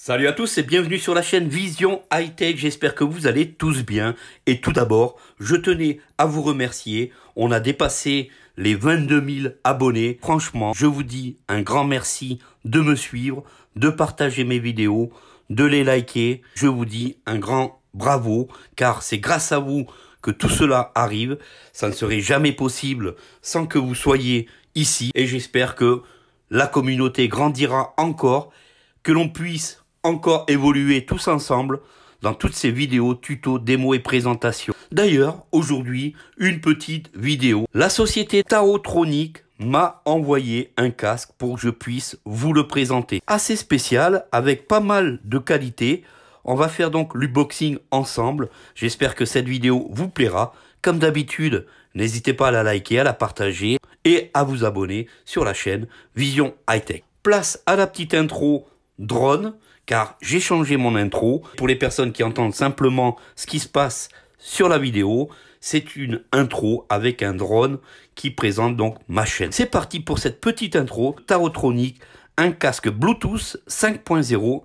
Salut à tous et bienvenue sur la chaîne Vision High Tech. J'espère que vous allez tous bien. Et tout d'abord, je tenais à vous remercier. On a dépassé les 22 000 abonnés. Franchement, je vous dis un grand merci de me suivre, de partager mes vidéos, de les liker. Je vous dis un grand bravo car c'est grâce à vous que tout cela arrive. Ça ne serait jamais possible sans que vous soyez ici et j'espère que la communauté grandira encore que l'on puisse encore évoluer tous ensemble dans toutes ces vidéos, tutos, démos et présentations. D'ailleurs, aujourd'hui, une petite vidéo. La société Taotronic m'a envoyé un casque pour que je puisse vous le présenter. Assez spécial, avec pas mal de qualité. On va faire donc l'unboxing ensemble. J'espère que cette vidéo vous plaira. Comme d'habitude, n'hésitez pas à la liker, à la partager et à vous abonner sur la chaîne Vision High Tech. Place à la petite intro drone car j'ai changé mon intro. Pour les personnes qui entendent simplement ce qui se passe sur la vidéo, c'est une intro avec un drone qui présente donc ma chaîne. C'est parti pour cette petite intro Tarotronic, un casque Bluetooth 5.0.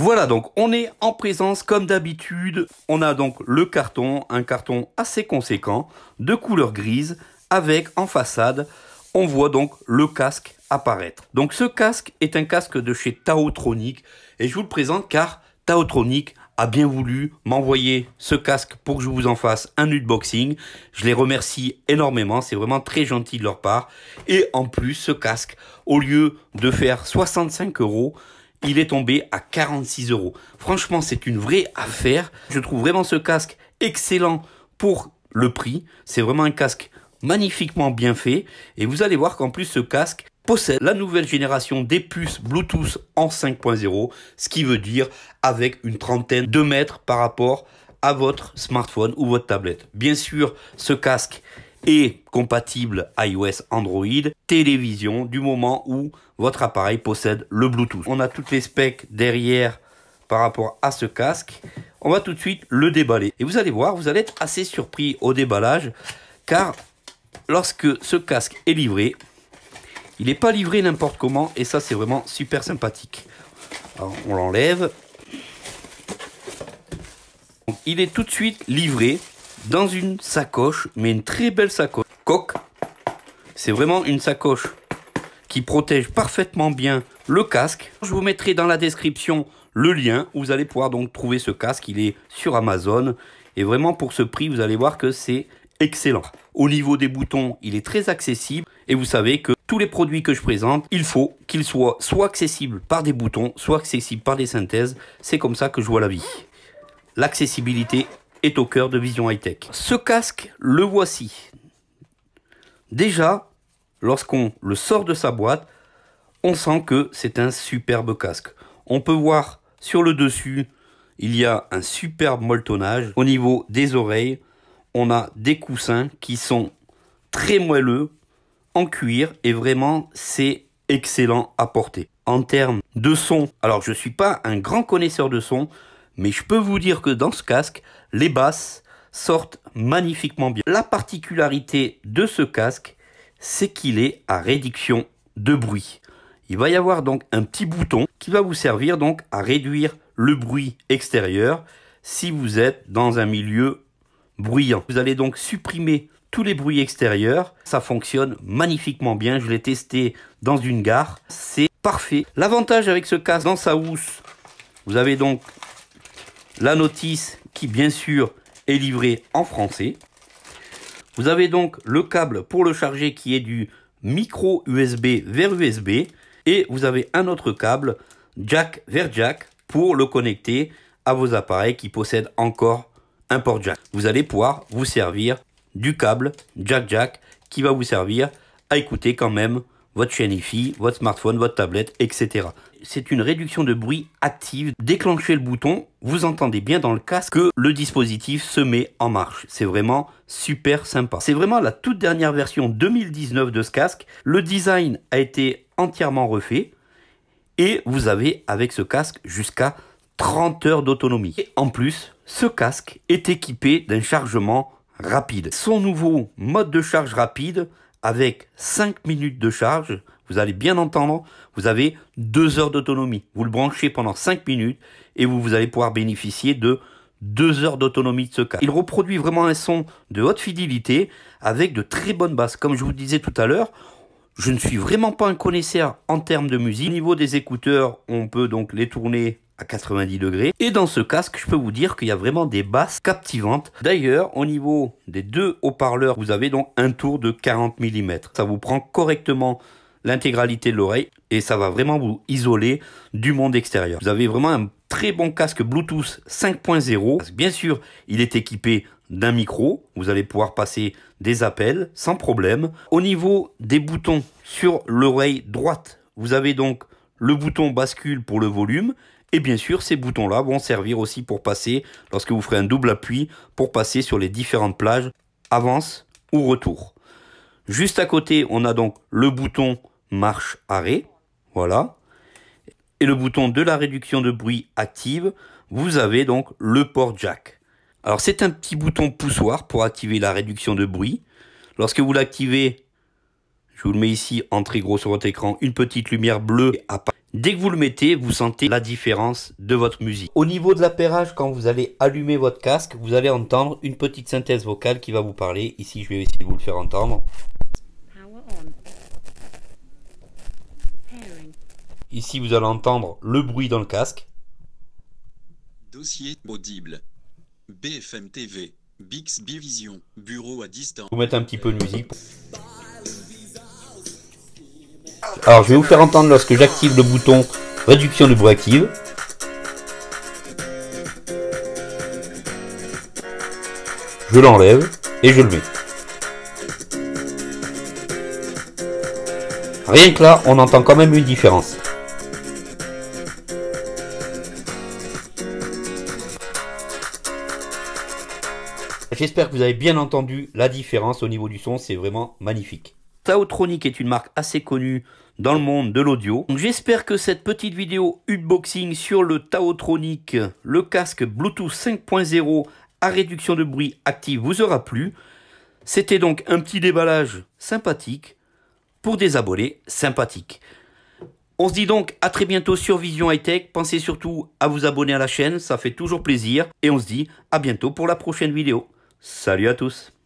Voilà donc, on est en présence comme d'habitude. On a donc le carton, un carton assez conséquent, de couleur grise, avec en façade, on voit donc le casque apparaître. Donc ce casque est un casque de chez Taotronic et je vous le présente car Taotronic a bien voulu m'envoyer ce casque pour que je vous en fasse un unboxing. Je les remercie énormément, c'est vraiment très gentil de leur part. Et en plus, ce casque, au lieu de faire 65 euros, il est tombé à 46 euros. Franchement, c'est une vraie affaire. Je trouve vraiment ce casque excellent pour le prix. C'est vraiment un casque magnifiquement bien fait. Et vous allez voir qu'en plus, ce casque possède la nouvelle génération des puces Bluetooth en 5.0, ce qui veut dire avec une trentaine de mètres par rapport à votre smartphone ou votre tablette. Bien sûr, ce casque et compatible iOS Android télévision du moment où votre appareil possède le Bluetooth. On a toutes les specs derrière par rapport à ce casque. On va tout de suite le déballer. Et vous allez voir, vous allez être assez surpris au déballage car lorsque ce casque est livré, il n'est pas livré n'importe comment et ça c'est vraiment super sympathique. Alors, on l'enlève. Il est tout de suite livré dans une sacoche, mais une très belle sacoche. Coque, c'est vraiment une sacoche qui protège parfaitement bien le casque. Je vous mettrai dans la description le lien vous allez pouvoir donc trouver ce casque. Il est sur Amazon. Et vraiment pour ce prix, vous allez voir que c'est excellent. Au niveau des boutons, il est très accessible. Et vous savez que tous les produits que je présente, il faut qu'ils soient soit accessibles par des boutons, soit accessibles par des synthèses. C'est comme ça que je vois la vie. L'accessibilité est au cœur de Vision High-Tech. Ce casque, le voici. Déjà, lorsqu'on le sort de sa boîte, on sent que c'est un superbe casque. On peut voir sur le dessus, il y a un superbe molletonnage. Au niveau des oreilles, on a des coussins qui sont très moelleux, en cuir, et vraiment, c'est excellent à porter. En termes de son, alors je ne suis pas un grand connaisseur de son, mais je peux vous dire que dans ce casque, les basses sortent magnifiquement bien. La particularité de ce casque, c'est qu'il est à réduction de bruit. Il va y avoir donc un petit bouton qui va vous servir donc à réduire le bruit extérieur si vous êtes dans un milieu bruyant. Vous allez donc supprimer tous les bruits extérieurs. Ça fonctionne magnifiquement bien. Je l'ai testé dans une gare. C'est parfait. L'avantage avec ce casque dans sa housse, vous avez donc la notice qui bien sûr est livrée en français. Vous avez donc le câble pour le charger qui est du micro USB vers USB et vous avez un autre câble jack vers jack pour le connecter à vos appareils qui possèdent encore un port jack. Vous allez pouvoir vous servir du câble jack jack qui va vous servir à écouter quand même votre chaîne votre smartphone, votre tablette, etc. C'est une réduction de bruit active. Déclenchez le bouton, vous entendez bien dans le casque que le dispositif se met en marche. C'est vraiment super sympa. C'est vraiment la toute dernière version 2019 de ce casque. Le design a été entièrement refait et vous avez avec ce casque jusqu'à 30 heures d'autonomie. en plus, ce casque est équipé d'un chargement rapide. Son nouveau mode de charge rapide avec 5 minutes de charge, vous allez bien entendre, vous avez 2 heures d'autonomie. Vous le branchez pendant 5 minutes et vous, vous allez pouvoir bénéficier de 2 heures d'autonomie de ce cas. Il reproduit vraiment un son de haute fidélité avec de très bonnes basses. Comme je vous disais tout à l'heure, je ne suis vraiment pas un connaisseur en termes de musique. Au niveau des écouteurs, on peut donc les tourner à 90 degrés. Et dans ce casque, je peux vous dire qu'il y a vraiment des basses captivantes. D'ailleurs, au niveau des deux haut-parleurs, vous avez donc un tour de 40 mm. Ça vous prend correctement l'intégralité de l'oreille et ça va vraiment vous isoler du monde extérieur. Vous avez vraiment un très bon casque Bluetooth 5.0. Bien sûr, il est équipé d'un micro. Vous allez pouvoir passer des appels sans problème. Au niveau des boutons sur l'oreille droite, vous avez donc le bouton bascule pour le volume et bien sûr, ces boutons-là vont servir aussi pour passer, lorsque vous ferez un double appui, pour passer sur les différentes plages, avance ou retour. Juste à côté, on a donc le bouton marche arrêt, voilà. Et le bouton de la réduction de bruit active, vous avez donc le port jack. Alors c'est un petit bouton poussoir pour activer la réduction de bruit. Lorsque vous l'activez, je vous le mets ici en très gros sur votre écran, une petite lumière bleue apparaît. Dès que vous le mettez, vous sentez la différence de votre musique. Au niveau de l'appairage, quand vous allez allumer votre casque, vous allez entendre une petite synthèse vocale qui va vous parler. Ici, je vais essayer de vous le faire entendre. Ah, Ici, vous allez entendre le bruit dans le casque. Dossier audible. BFM Vous mettez un petit peu de musique. Bah, alors je vais vous faire entendre lorsque j'active le bouton réduction de bruit active. Je l'enlève et je le mets. Rien que là, on entend quand même une différence. J'espère que vous avez bien entendu la différence au niveau du son, c'est vraiment magnifique. Taotronic est une marque assez connue dans le monde de l'audio. J'espère que cette petite vidéo unboxing sur le Taotronic, le casque Bluetooth 5.0 à réduction de bruit active vous aura plu. C'était donc un petit déballage sympathique pour des abonnés sympathiques. On se dit donc à très bientôt sur Vision High Tech. Pensez surtout à vous abonner à la chaîne, ça fait toujours plaisir. Et on se dit à bientôt pour la prochaine vidéo. Salut à tous